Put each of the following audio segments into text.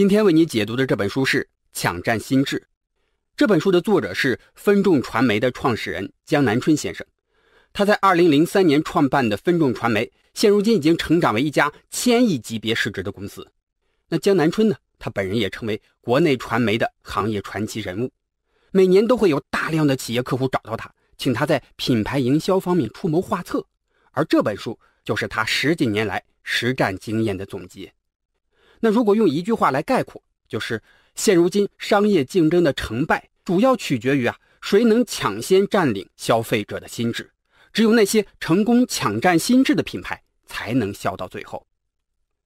今天为你解读的这本书是《抢占心智》。这本书的作者是分众传媒的创始人江南春先生。他在2003年创办的分众传媒，现如今已经成长为一家千亿级别市值的公司。那江南春呢？他本人也成为国内传媒的行业传奇人物。每年都会有大量的企业客户找到他，请他在品牌营销方面出谋划策。而这本书就是他十几年来实战经验的总结。那如果用一句话来概括，就是现如今商业竞争的成败主要取决于啊，谁能抢先占领消费者的心智。只有那些成功抢占心智的品牌，才能笑到最后。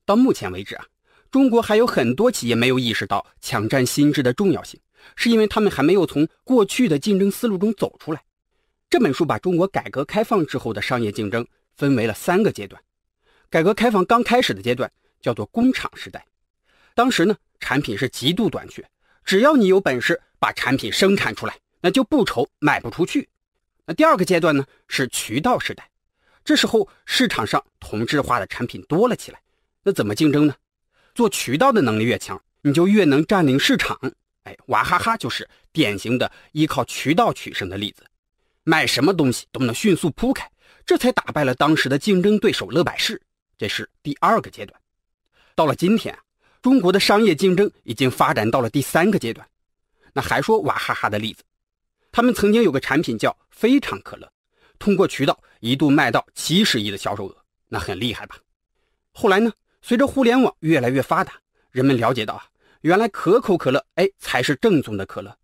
到目前为止啊，中国还有很多企业没有意识到抢占心智的重要性，是因为他们还没有从过去的竞争思路中走出来。这本书把中国改革开放之后的商业竞争分为了三个阶段：改革开放刚开始的阶段。叫做工厂时代，当时呢，产品是极度短缺，只要你有本事把产品生产出来，那就不愁卖不出去。那第二个阶段呢，是渠道时代，这时候市场上同质化的产品多了起来，那怎么竞争呢？做渠道的能力越强，你就越能占领市场。哎，娃哈哈就是典型的依靠渠道取胜的例子，卖什么东西都能迅速铺开，这才打败了当时的竞争对手乐百氏。这是第二个阶段。到了今天，中国的商业竞争已经发展到了第三个阶段。那还说娃哈哈的例子，他们曾经有个产品叫非常可乐，通过渠道一度卖到七十亿的销售额，那很厉害吧？后来呢，随着互联网越来越发达，人们了解到啊，原来可口可乐哎才是正宗的可乐，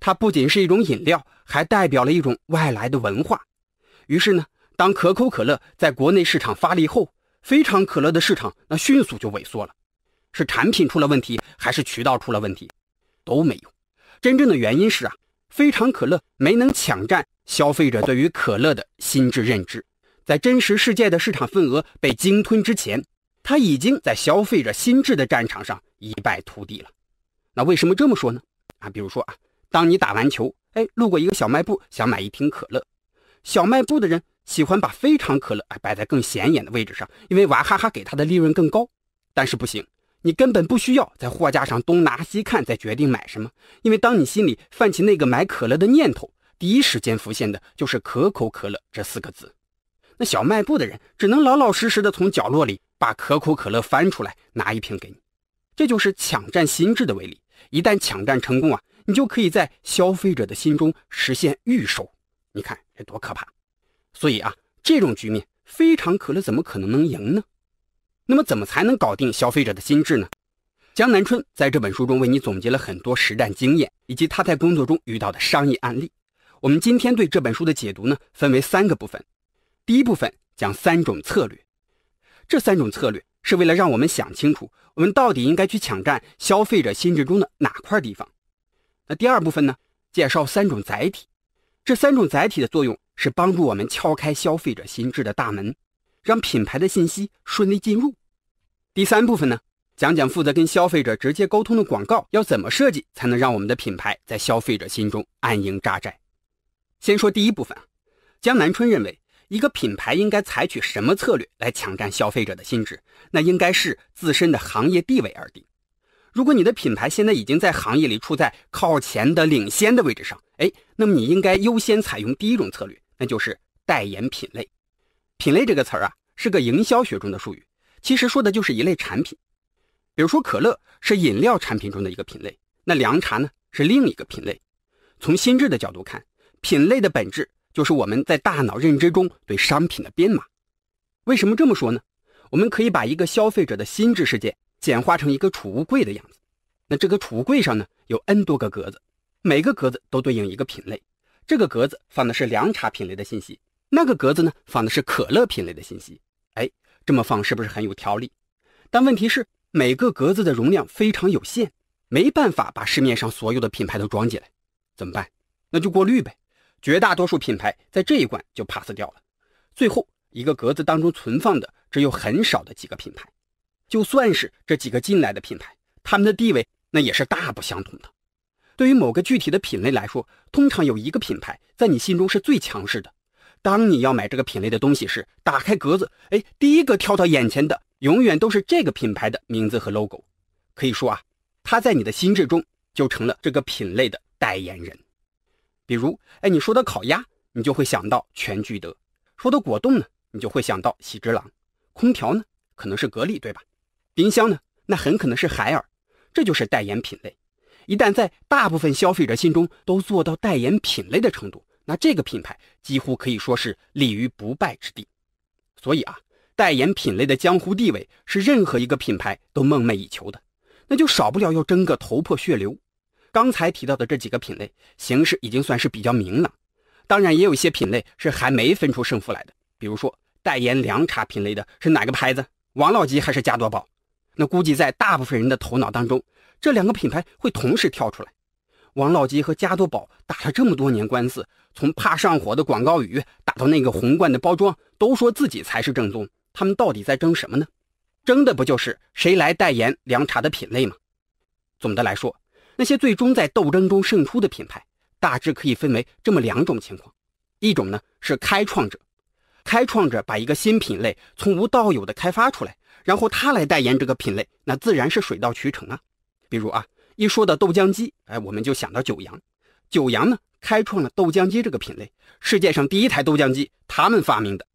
它不仅是一种饮料，还代表了一种外来的文化。于是呢，当可口可乐在国内市场发力后，非常可乐的市场，那迅速就萎缩了。是产品出了问题，还是渠道出了问题，都没有。真正的原因是啊，非常可乐没能抢占消费者对于可乐的心智认知，在真实世界的市场份额被鲸吞之前，它已经在消费者心智的战场上一败涂地了。那为什么这么说呢？啊，比如说啊，当你打完球，哎，路过一个小卖部，想买一瓶可乐，小卖部的人。喜欢把非常可乐摆在更显眼的位置上，因为娃哈哈给他的利润更高。但是不行，你根本不需要在货架上东拿西看再决定买什么，因为当你心里泛起那个买可乐的念头，第一时间浮现的就是可口可乐这四个字。那小卖部的人只能老老实实的从角落里把可口可乐翻出来拿一瓶给你。这就是抢占心智的威力。一旦抢占成功啊，你就可以在消费者的心中实现预售。你看这多可怕！所以啊，这种局面非常可乐，怎么可能能赢呢？那么怎么才能搞定消费者的心智呢？江南春在这本书中为你总结了很多实战经验，以及他在工作中遇到的商业案例。我们今天对这本书的解读呢，分为三个部分。第一部分讲三种策略，这三种策略是为了让我们想清楚，我们到底应该去抢占消费者心智中的哪块地方。那第二部分呢，介绍三种载体，这三种载体的作用。是帮助我们敲开消费者心智的大门，让品牌的信息顺利进入。第三部分呢，讲讲负责跟消费者直接沟通的广告要怎么设计，才能让我们的品牌在消费者心中安营扎寨。先说第一部分啊，江南春认为，一个品牌应该采取什么策略来抢占消费者的心智，那应该是自身的行业地位而定。如果你的品牌现在已经在行业里处在靠前的领先的位置上，哎，那么你应该优先采用第一种策略。那就是代言品类，品类这个词儿啊是个营销学中的术语，其实说的就是一类产品。比如说可乐是饮料产品中的一个品类，那凉茶呢是另一个品类。从心智的角度看，品类的本质就是我们在大脑认知中对商品的编码。为什么这么说呢？我们可以把一个消费者的心智世界简化成一个储物柜的样子，那这个储物柜上呢有 n 多个格子，每个格子都对应一个品类。这个格子放的是凉茶品类的信息，那个格子呢放的是可乐品类的信息。哎，这么放是不是很有条理？但问题是每个格子的容量非常有限，没办法把市面上所有的品牌都装进来。怎么办？那就过滤呗。绝大多数品牌在这一关就 pass 掉了。最后一个格子当中存放的只有很少的几个品牌。就算是这几个进来的品牌，他们的地位那也是大不相同的。对于某个具体的品类来说，通常有一个品牌在你心中是最强势的。当你要买这个品类的东西时，打开格子，哎，第一个跳到眼前的永远都是这个品牌的名字和 logo。可以说啊，它在你的心智中就成了这个品类的代言人。比如，哎，你说的烤鸭，你就会想到全聚德；说的果冻呢，你就会想到喜之郎；空调呢，可能是格力，对吧？冰箱呢，那很可能是海尔。这就是代言品类。一旦在大部分消费者心中都做到代言品类的程度，那这个品牌几乎可以说是立于不败之地。所以啊，代言品类的江湖地位是任何一个品牌都梦寐以求的，那就少不了要争个头破血流。刚才提到的这几个品类，形势已经算是比较明朗。当然，也有一些品类是还没分出胜负来的，比如说代言凉茶品类的是哪个牌子？王老吉还是加多宝？那估计在大部分人的头脑当中，这两个品牌会同时跳出来。王老吉和加多宝打了这么多年官司，从怕上火的广告语打到那个红罐的包装，都说自己才是正宗。他们到底在争什么呢？争的不就是谁来代言凉茶的品类吗？总的来说，那些最终在斗争中胜出的品牌，大致可以分为这么两种情况：一种呢是开创者，开创者把一个新品类从无到有的开发出来。然后他来代言这个品类，那自然是水到渠成啊。比如啊，一说到豆浆机，哎，我们就想到九阳。九阳呢，开创了豆浆机这个品类，世界上第一台豆浆机他们发明的。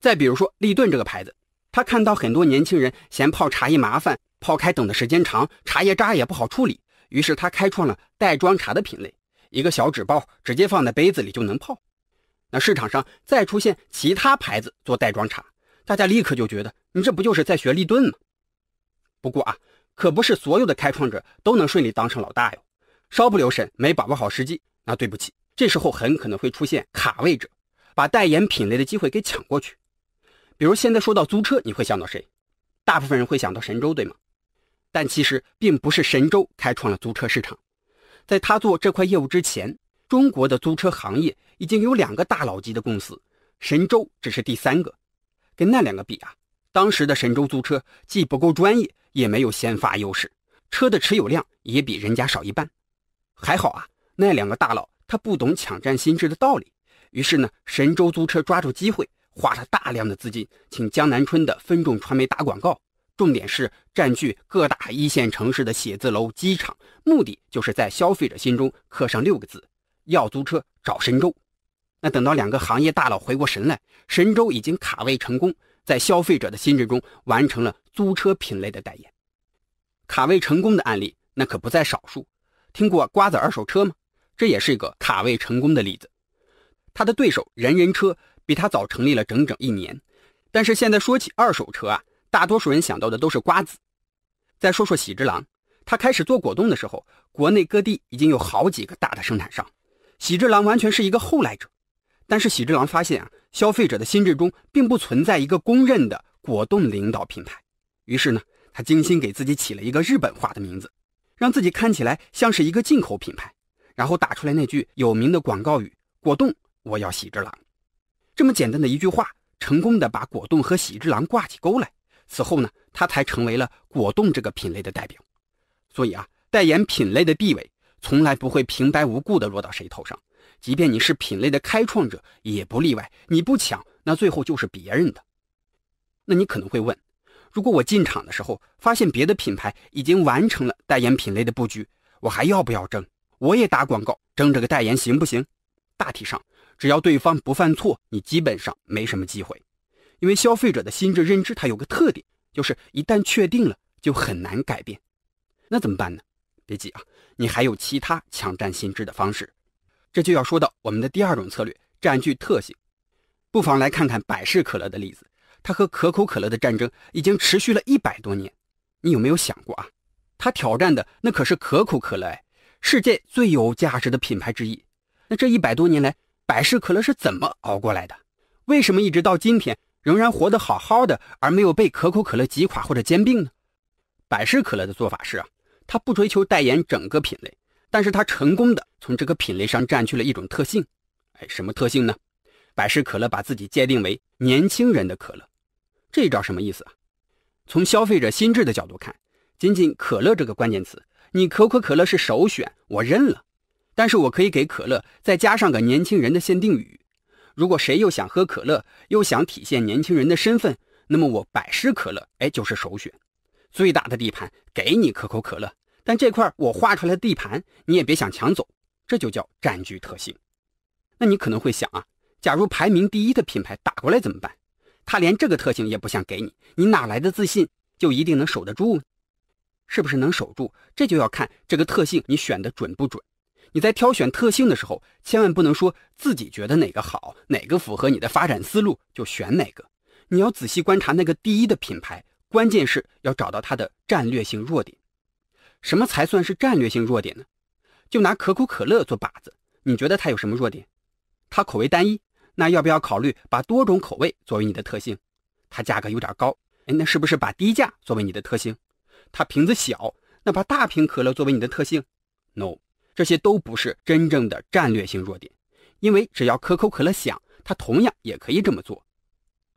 再比如说立顿这个牌子，他看到很多年轻人嫌泡茶叶麻烦，泡开等的时间长，茶叶渣也不好处理，于是他开创了袋装茶的品类，一个小纸包直接放在杯子里就能泡。那市场上再出现其他牌子做袋装茶。大家立刻就觉得你这不就是在学立顿吗？不过啊，可不是所有的开创者都能顺利当上老大哟。稍不留神，没把握好时机，那对不起，这时候很可能会出现卡位者，把代言品类的机会给抢过去。比如现在说到租车，你会想到谁？大部分人会想到神州，对吗？但其实并不是神州开创了租车市场，在他做这块业务之前，中国的租车行业已经有两个大佬级的公司，神州只是第三个。跟那两个比啊，当时的神州租车既不够专业，也没有先发优势，车的持有量也比人家少一半。还好啊，那两个大佬他不懂抢占心智的道理，于是呢，神州租车抓住机会，花了大量的资金，请江南春的分众传媒打广告，重点是占据各大一线城市的写字楼、机场，目的就是在消费者心中刻上六个字：要租车找神州。那等到两个行业大佬回过神来，神州已经卡位成功，在消费者的心智中完成了租车品类的代言。卡位成功的案例那可不在少数。听过瓜子二手车吗？这也是一个卡位成功的例子。他的对手人人车比他早成立了整整一年，但是现在说起二手车啊，大多数人想到的都是瓜子。再说说喜之郎，他开始做果冻的时候，国内各地已经有好几个大的生产商，喜之郎完全是一个后来者。但是喜之郎发现啊，消费者的心智中并不存在一个公认的果冻领导品牌。于是呢，他精心给自己起了一个日本化的名字，让自己看起来像是一个进口品牌，然后打出来那句有名的广告语：“果冻，我要喜之郎。”这么简单的一句话，成功的把果冻和喜之郎挂起钩来。此后呢，他才成为了果冻这个品类的代表。所以啊，代言品类的地位从来不会平白无故的落到谁头上。即便你是品类的开创者，也不例外。你不抢，那最后就是别人的。那你可能会问：如果我进场的时候发现别的品牌已经完成了代言品类的布局，我还要不要争？我也打广告争这个代言行不行？大体上，只要对方不犯错，你基本上没什么机会，因为消费者的心智认知它有个特点，就是一旦确定了就很难改变。那怎么办呢？别急啊，你还有其他抢占心智的方式。这就要说到我们的第二种策略——占据特性。不妨来看看百事可乐的例子。它和可口可乐的战争已经持续了一百多年。你有没有想过啊？它挑战的那可是可口可乐，世界最有价值的品牌之一。那这一百多年来，百事可乐是怎么熬过来的？为什么一直到今天仍然活得好好的，而没有被可口可乐挤垮或者兼并呢？百事可乐的做法是啊，它不追求代言整个品类。但是它成功的从这个品类上占据了一种特性，哎，什么特性呢？百事可乐把自己界定为年轻人的可乐，这一招什么意思啊？从消费者心智的角度看，仅仅可乐这个关键词，你可口可乐是首选，我认了，但是我可以给可乐再加上个年轻人的限定语。如果谁又想喝可乐，又想体现年轻人的身份，那么我百事可乐，哎，就是首选，最大的地盘给你可口可乐。但这块我划出来的地盘，你也别想抢走，这就叫占据特性。那你可能会想啊，假如排名第一的品牌打过来怎么办？他连这个特性也不想给你，你哪来的自信就一定能守得住？是不是能守住？这就要看这个特性你选的准不准。你在挑选特性的时候，千万不能说自己觉得哪个好，哪个符合你的发展思路就选哪个。你要仔细观察那个第一的品牌，关键是要找到它的战略性弱点。什么才算是战略性弱点呢？就拿可口可乐做靶子，你觉得它有什么弱点？它口味单一，那要不要考虑把多种口味作为你的特性？它价格有点高，哎，那是不是把低价作为你的特性？它瓶子小，那把大瓶可乐作为你的特性？No，这些都不是真正的战略性弱点，因为只要可口可乐想，它同样也可以这么做。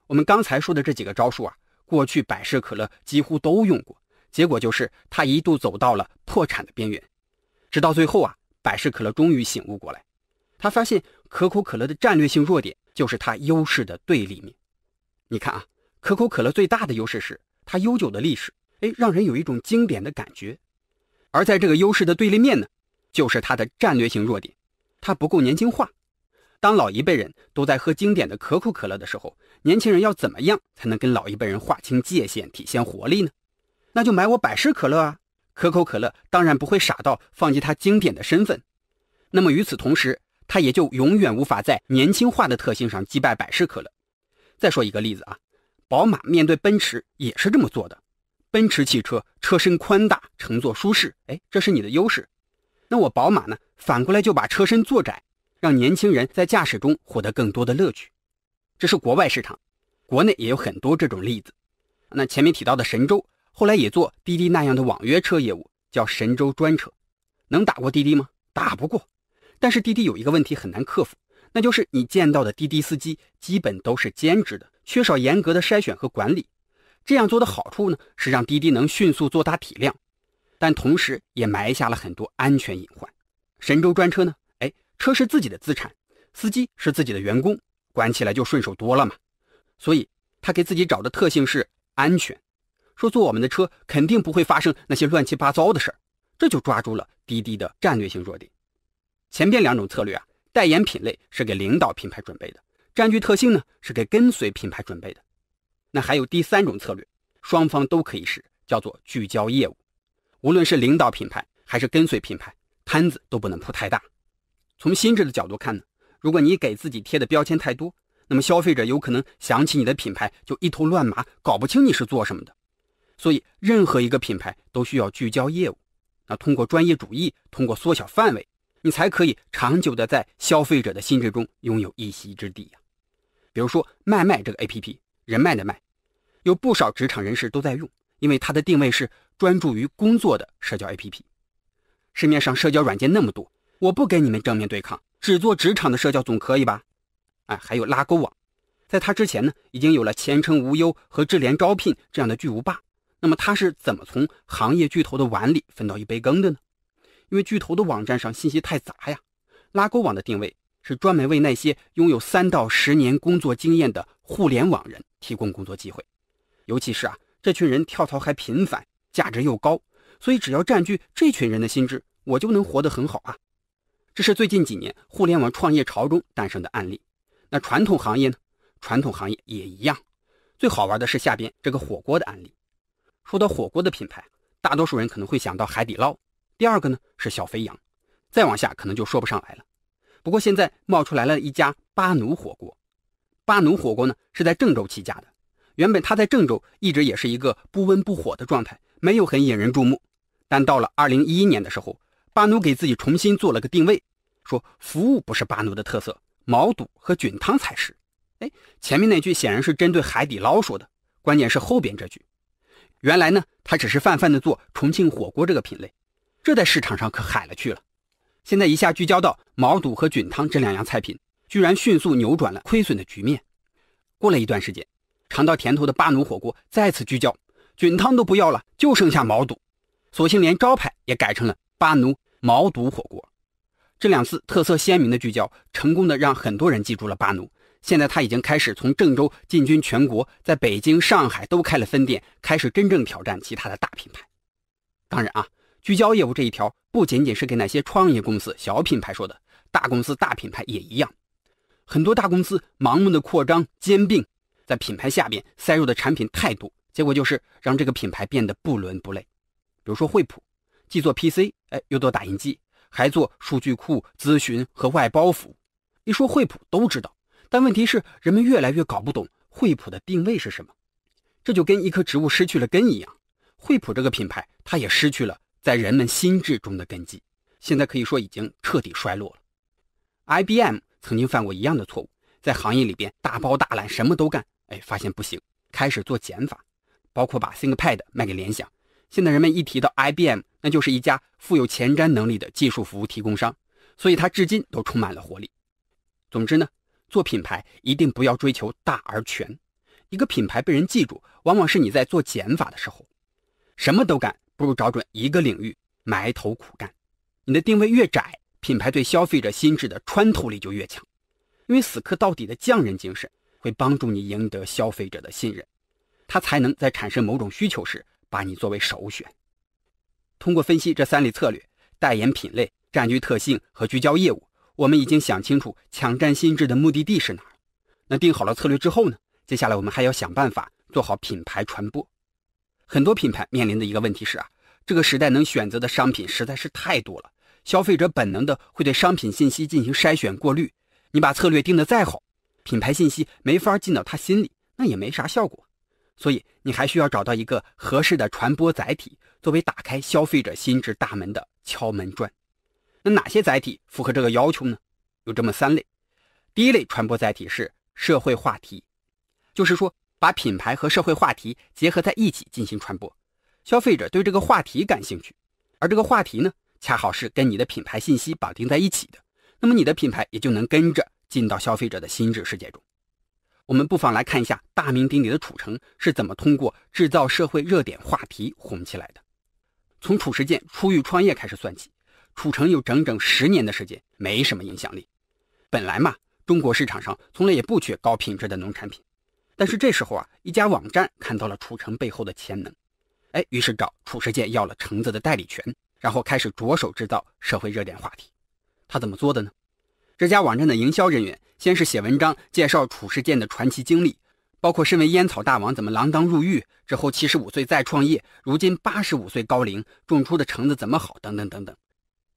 我们刚才说的这几个招数啊，过去百事可乐几乎都用过。结果就是，他一度走到了破产的边缘，直到最后啊，百事可乐终于醒悟过来。他发现，可口可乐的战略性弱点就是它优势的对立面。你看啊，可口可乐最大的优势是它悠久的历史，哎，让人有一种经典的感觉。而在这个优势的对立面呢，就是它的战略性弱点，它不够年轻化。当老一辈人都在喝经典的可口可乐的时候，年轻人要怎么样才能跟老一辈人划清界限，体现活力呢？那就买我百事可乐啊！可口可乐当然不会傻到放弃它经典的身份，那么与此同时，它也就永远无法在年轻化的特性上击败百事可乐。再说一个例子啊，宝马面对奔驰也是这么做的。奔驰汽车车身宽大，乘坐舒适，哎，这是你的优势。那我宝马呢？反过来就把车身做窄，让年轻人在驾驶中获得更多的乐趣。这是国外市场，国内也有很多这种例子。那前面提到的神州。后来也做滴滴那样的网约车业务，叫神州专车，能打过滴滴吗？打不过。但是滴滴有一个问题很难克服，那就是你见到的滴滴司机基本都是兼职的，缺少严格的筛选和管理。这样做的好处呢，是让滴滴能迅速做大体量，但同时也埋下了很多安全隐患。神州专车呢，哎，车是自己的资产，司机是自己的员工，管起来就顺手多了嘛。所以他给自己找的特性是安全。说坐我们的车肯定不会发生那些乱七八糟的事儿，这就抓住了滴滴的战略性弱点。前边两种策略啊，代言品类是给领导品牌准备的，占据特性呢是给跟随品牌准备的。那还有第三种策略，双方都可以使，叫做聚焦业务。无论是领导品牌还是跟随品牌，摊子都不能铺太大。从心智的角度看呢，如果你给自己贴的标签太多，那么消费者有可能想起你的品牌就一头乱麻，搞不清你是做什么的。所以，任何一个品牌都需要聚焦业务，那通过专业主义，通过缩小范围，你才可以长久的在消费者的心智中拥有一席之地呀。比如说，卖卖这个 A P P，人脉的脉，有不少职场人士都在用，因为它的定位是专注于工作的社交 A P P。市面上社交软件那么多，我不跟你们正面对抗，只做职场的社交总可以吧？哎，还有拉勾网，在它之前呢，已经有了前程无忧和智联招聘这样的巨无霸。那么他是怎么从行业巨头的碗里分到一杯羹的呢？因为巨头的网站上信息太杂呀。拉勾网的定位是专门为那些拥有三到十年工作经验的互联网人提供工作机会，尤其是啊，这群人跳槽还频繁，价值又高，所以只要占据这群人的心智，我就能活得很好啊。这是最近几年互联网创业潮中诞生的案例。那传统行业呢？传统行业也一样。最好玩的是下边这个火锅的案例。说到火锅的品牌，大多数人可能会想到海底捞，第二个呢是小肥羊，再往下可能就说不上来了。不过现在冒出来了一家巴奴火锅，巴奴火锅呢是在郑州起家的，原本他在郑州一直也是一个不温不火的状态，没有很引人注目。但到了2011年的时候，巴奴给自己重新做了个定位，说服务不是巴奴的特色，毛肚和菌汤才是。哎，前面那句显然是针对海底捞说的，关键是后边这句。原来呢，他只是泛泛的做重庆火锅这个品类，这在市场上可海了去了。现在一下聚焦到毛肚和菌汤这两样菜品，居然迅速扭转了亏损的局面。过了一段时间，尝到甜头的巴奴火锅再次聚焦，菌汤都不要了，就剩下毛肚，索性连招牌也改成了巴奴毛肚火锅。这两次特色鲜明的聚焦，成功的让很多人记住了巴奴。现在他已经开始从郑州进军全国，在北京、上海都开了分店，开始真正挑战其他的大品牌。当然啊，聚焦业务这一条不仅仅是给那些创业公司、小品牌说的，大公司、大品牌也一样。很多大公司盲目的扩张、兼并，在品牌下面塞入的产品太多，结果就是让这个品牌变得不伦不类。比如说惠普，既做 PC，哎，又做打印机，还做数据库、咨询和外包服务。一说惠普都知道。但问题是，人们越来越搞不懂惠普的定位是什么，这就跟一棵植物失去了根一样，惠普这个品牌，它也失去了在人们心智中的根基，现在可以说已经彻底衰落了。IBM 曾经犯过一样的错误，在行业里边大包大揽什么都干，哎，发现不行，开始做减法，包括把 ThinkPad 卖给联想。现在人们一提到 IBM，那就是一家富有前瞻能力的技术服务提供商，所以它至今都充满了活力。总之呢。做品牌一定不要追求大而全，一个品牌被人记住，往往是你在做减法的时候，什么都干不如找准一个领域埋头苦干。你的定位越窄，品牌对消费者心智的穿透力就越强，因为死磕到底的匠人精神会帮助你赢得消费者的信任，他才能在产生某种需求时把你作为首选。通过分析这三类策略：代言品类、占据特性和聚焦业务。我们已经想清楚，抢占心智的目的地是哪儿。那定好了策略之后呢？接下来我们还要想办法做好品牌传播。很多品牌面临的一个问题是啊，这个时代能选择的商品实在是太多了，消费者本能的会对商品信息进行筛选过滤。你把策略定得再好，品牌信息没法进到他心里，那也没啥效果。所以你还需要找到一个合适的传播载体，作为打开消费者心智大门的敲门砖。那哪些载体符合这个要求呢？有这么三类，第一类传播载体是社会话题，就是说把品牌和社会话题结合在一起进行传播。消费者对这个话题感兴趣，而这个话题呢，恰好是跟你的品牌信息绑定在一起的，那么你的品牌也就能跟着进到消费者的心智世界中。我们不妨来看一下大名鼎鼎的褚橙是怎么通过制造社会热点话题红起来的。从褚时健出狱创业开始算起。褚橙有整整十年的时间，没什么影响力。本来嘛，中国市场上从来也不缺高品质的农产品。但是这时候啊，一家网站看到了褚橙背后的潜能，哎，于是找褚时健要了橙子的代理权，然后开始着手制造社会热点话题。他怎么做的呢？这家网站的营销人员先是写文章介绍褚时健的传奇经历，包括身为烟草大王怎么锒铛入狱，之后七十五岁再创业，如今八十五岁高龄，种出的橙子怎么好，等等等等。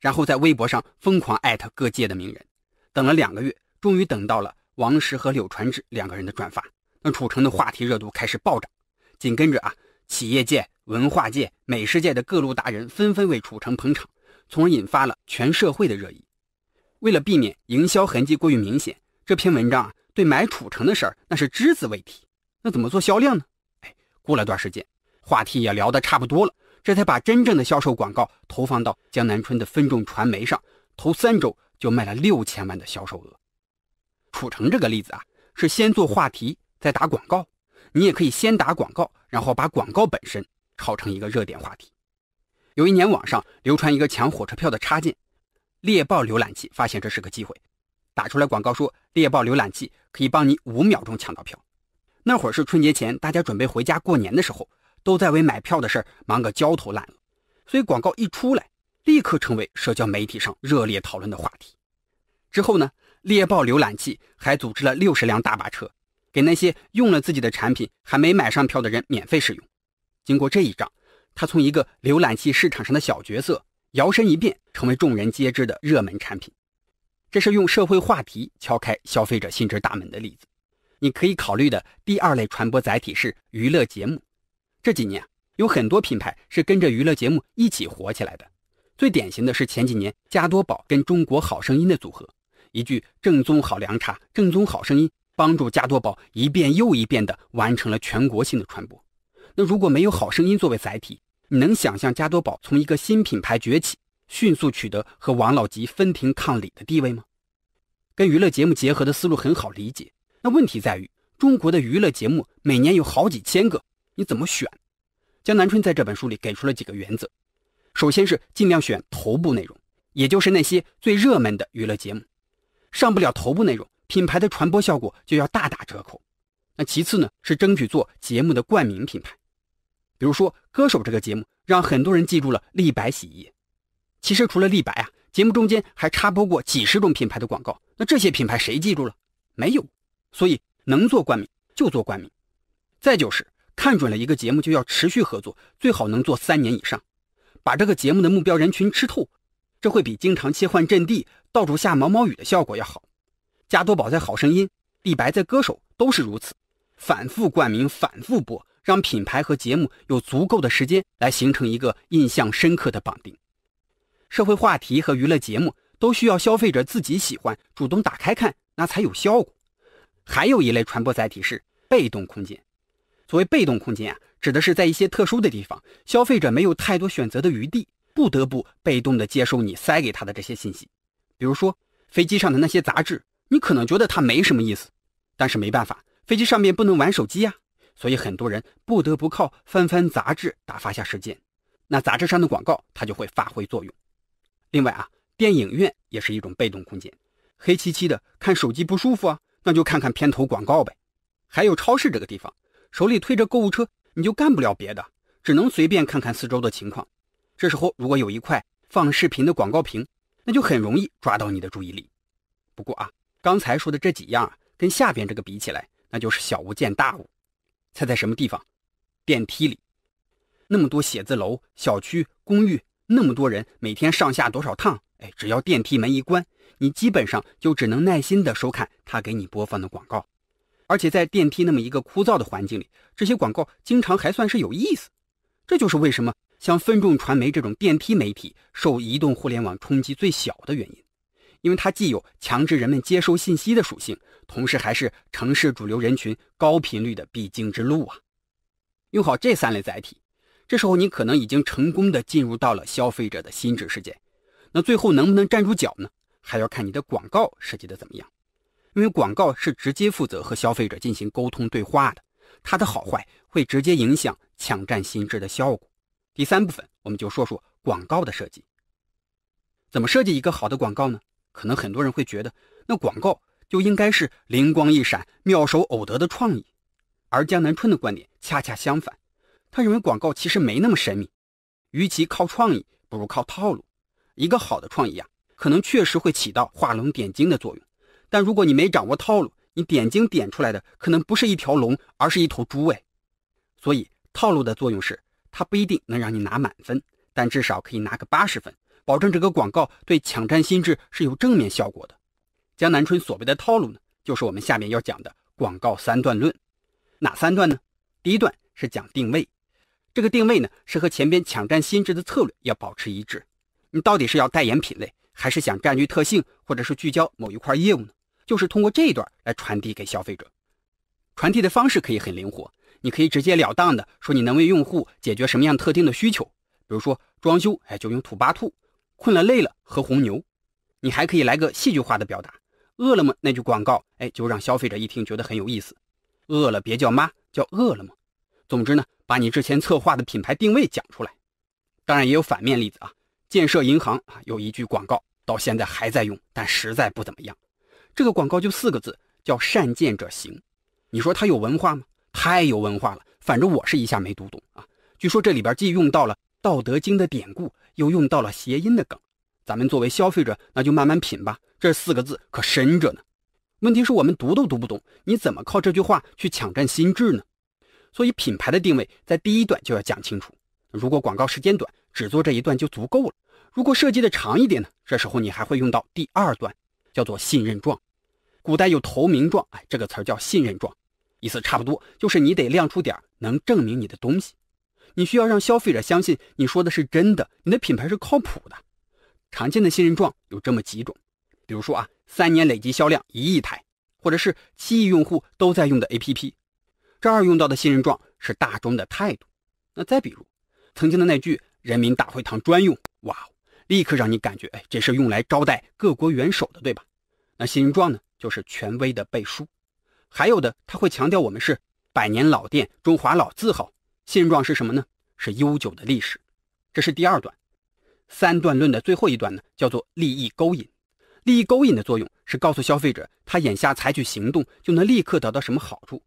然后在微博上疯狂艾特各界的名人，等了两个月，终于等到了王石和柳传志两个人的转发，那楚城的话题热度开始暴涨。紧跟着啊，企业界、文化界、美食界的各路达人纷纷为楚城捧场，从而引发了全社会的热议。为了避免营销痕迹过于明显，这篇文章啊对买楚城的事儿那是只字未提。那怎么做销量呢？哎，过了段时间，话题也聊得差不多了。这才把真正的销售广告投放到江南春的分众传媒上，头三周就卖了六千万的销售额。楚成这个例子啊，是先做话题再打广告，你也可以先打广告，然后把广告本身炒成一个热点话题。有一年网上流传一个抢火车票的插件，猎豹浏览器发现这是个机会，打出来广告说猎豹浏览器可以帮你五秒钟抢到票。那会儿是春节前，大家准备回家过年的时候。都在为买票的事忙个焦头烂额，所以广告一出来，立刻成为社交媒体上热烈讨论的话题。之后呢，猎豹浏览器还组织了六十辆大巴车，给那些用了自己的产品还没买上票的人免费使用。经过这一仗，它从一个浏览器市场上的小角色，摇身一变成为众人皆知的热门产品。这是用社会话题敲开消费者心智大门的例子。你可以考虑的第二类传播载体是娱乐节目。这几年啊，有很多品牌是跟着娱乐节目一起火起来的。最典型的是前几年加多宝跟《中国好声音》的组合，一句“正宗好凉茶，正宗好声音”，帮助加多宝一遍又一遍地完成了全国性的传播。那如果没有《好声音》作为载体，你能想象加多宝从一个新品牌崛起，迅速取得和王老吉分庭抗礼的地位吗？跟娱乐节目结合的思路很好理解，那问题在于中国的娱乐节目每年有好几千个。你怎么选？江南春在这本书里给出了几个原则，首先是尽量选头部内容，也就是那些最热门的娱乐节目。上不了头部内容，品牌的传播效果就要大打折扣。那其次呢，是争取做节目的冠名品牌，比如说《歌手》这个节目，让很多人记住了立白洗衣液。其实除了立白啊，节目中间还插播过几十种品牌的广告。那这些品牌谁记住了？没有。所以能做冠名就做冠名。再就是。看准了一个节目，就要持续合作，最好能做三年以上，把这个节目的目标人群吃透，这会比经常切换阵地、到处下毛毛雨的效果要好。加多宝在《好声音》，立白在《歌手》，都是如此，反复冠名、反复播，让品牌和节目有足够的时间来形成一个印象深刻的绑定。社会话题和娱乐节目都需要消费者自己喜欢、主动打开看，那才有效果。还有一类传播载体是被动空间。所谓被动空间啊，指的是在一些特殊的地方，消费者没有太多选择的余地，不得不被动地接受你塞给他的这些信息。比如说飞机上的那些杂志，你可能觉得它没什么意思，但是没办法，飞机上面不能玩手机呀，所以很多人不得不靠翻翻杂志打发下时间。那杂志上的广告它就会发挥作用。另外啊，电影院也是一种被动空间，黑漆漆的看手机不舒服啊，那就看看片头广告呗。还有超市这个地方。手里推着购物车，你就干不了别的，只能随便看看四周的情况。这时候，如果有一块放视频的广告屏，那就很容易抓到你的注意力。不过啊，刚才说的这几样，跟下边这个比起来，那就是小巫见大巫。猜在什么地方？电梯里，那么多写字楼、小区、公寓，那么多人，每天上下多少趟？哎，只要电梯门一关，你基本上就只能耐心的收看他给你播放的广告。而且在电梯那么一个枯燥的环境里，这些广告经常还算是有意思。这就是为什么像分众传媒这种电梯媒体受移动互联网冲击最小的原因，因为它既有强制人们接收信息的属性，同时还是城市主流人群高频率的必经之路啊。用好这三类载体，这时候你可能已经成功的进入到了消费者的心智世界。那最后能不能站住脚呢？还要看你的广告设计的怎么样。因为广告是直接负责和消费者进行沟通对话的，它的好坏会直接影响抢占心智的效果。第三部分，我们就说说广告的设计，怎么设计一个好的广告呢？可能很多人会觉得，那广告就应该是灵光一闪、妙手偶得的创意。而江南春的观点恰恰相反，他认为广告其实没那么神秘，与其靠创意，不如靠套路。一个好的创意啊，可能确实会起到画龙点睛的作用。但如果你没掌握套路，你点睛点出来的可能不是一条龙，而是一头猪哎。所以套路的作用是，它不一定能让你拿满分，但至少可以拿个八十分，保证这个广告对抢占心智是有正面效果的。江南春所谓的套路呢，就是我们下面要讲的广告三段论，哪三段呢？第一段是讲定位，这个定位呢是和前边抢占心智的策略要保持一致。你到底是要代言品类，还是想占据特性，或者是聚焦某一块业务呢？就是通过这一段来传递给消费者，传递的方式可以很灵活，你可以直截了当的说你能为用户解决什么样特定的需求，比如说装修，哎，就用土巴兔；困了累了喝红牛；你还可以来个戏剧化的表达，饿了么那句广告，哎，就让消费者一听觉得很有意思。饿了别叫妈，叫饿了么。总之呢，把你之前策划的品牌定位讲出来。当然也有反面例子啊，建设银行啊有一句广告到现在还在用，但实在不怎么样。这个广告就四个字，叫“善见者行”。你说他有文化吗？太有文化了！反正我是一下没读懂啊。据说这里边既用到了《道德经》的典故，又用到了谐音的梗。咱们作为消费者，那就慢慢品吧。这四个字可深着呢。问题是，我们读都读不懂，你怎么靠这句话去抢占心智呢？所以，品牌的定位在第一段就要讲清楚。如果广告时间短，只做这一段就足够了。如果设计的长一点呢？这时候你还会用到第二段，叫做信任状。古代有投名状，哎，这个词儿叫信任状，意思差不多，就是你得亮出点儿能证明你的东西。你需要让消费者相信你说的是真的，你的品牌是靠谱的。常见的信任状有这么几种，比如说啊，三年累计销量一亿台，或者是七亿用户都在用的 APP。这儿用到的信任状是大众的态度。那再比如，曾经的那句“人民大会堂专用”，哇，立刻让你感觉，哎，这是用来招待各国元首的，对吧？那信任状呢？就是权威的背书，还有的他会强调我们是百年老店、中华老字号。现状是什么呢？是悠久的历史。这是第二段，三段论的最后一段呢，叫做利益勾引。利益勾引的作用是告诉消费者，他眼下采取行动就能立刻得到什么好处，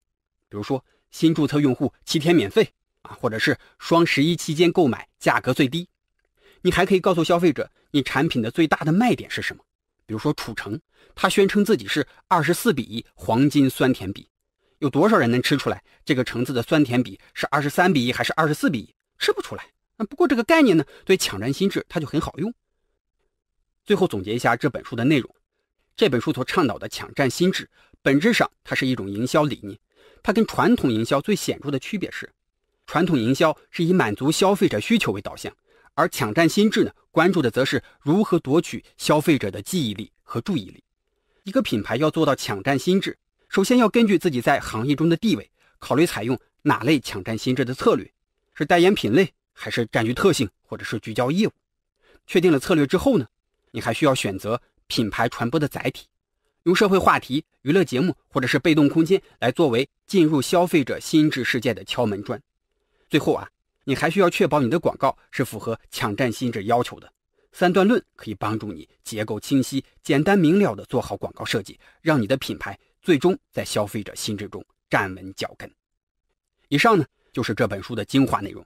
比如说新注册用户七天免费啊，或者是双十一期间购买价格最低。你还可以告诉消费者，你产品的最大的卖点是什么。比如说，楚橙，他宣称自己是二十四比一黄金酸甜比，有多少人能吃出来这个橙子的酸甜比是二十三比一还是二十四比一？吃不出来。那不过这个概念呢，对抢占心智它就很好用。最后总结一下这本书的内容，这本书所倡导的抢占心智，本质上它是一种营销理念。它跟传统营销最显著的区别是，传统营销是以满足消费者需求为导向。而抢占心智呢，关注的则是如何夺取消费者的记忆力和注意力。一个品牌要做到抢占心智，首先要根据自己在行业中的地位，考虑采用哪类抢占心智的策略，是代言品类，还是占据特性，或者是聚焦业务。确定了策略之后呢，你还需要选择品牌传播的载体，用社会话题、娱乐节目或者是被动空间来作为进入消费者心智世界的敲门砖。最后啊。你还需要确保你的广告是符合抢占心智要求的。三段论可以帮助你结构清晰、简单明了地做好广告设计，让你的品牌最终在消费者心智中站稳脚跟。以上呢，就是这本书的精华内容。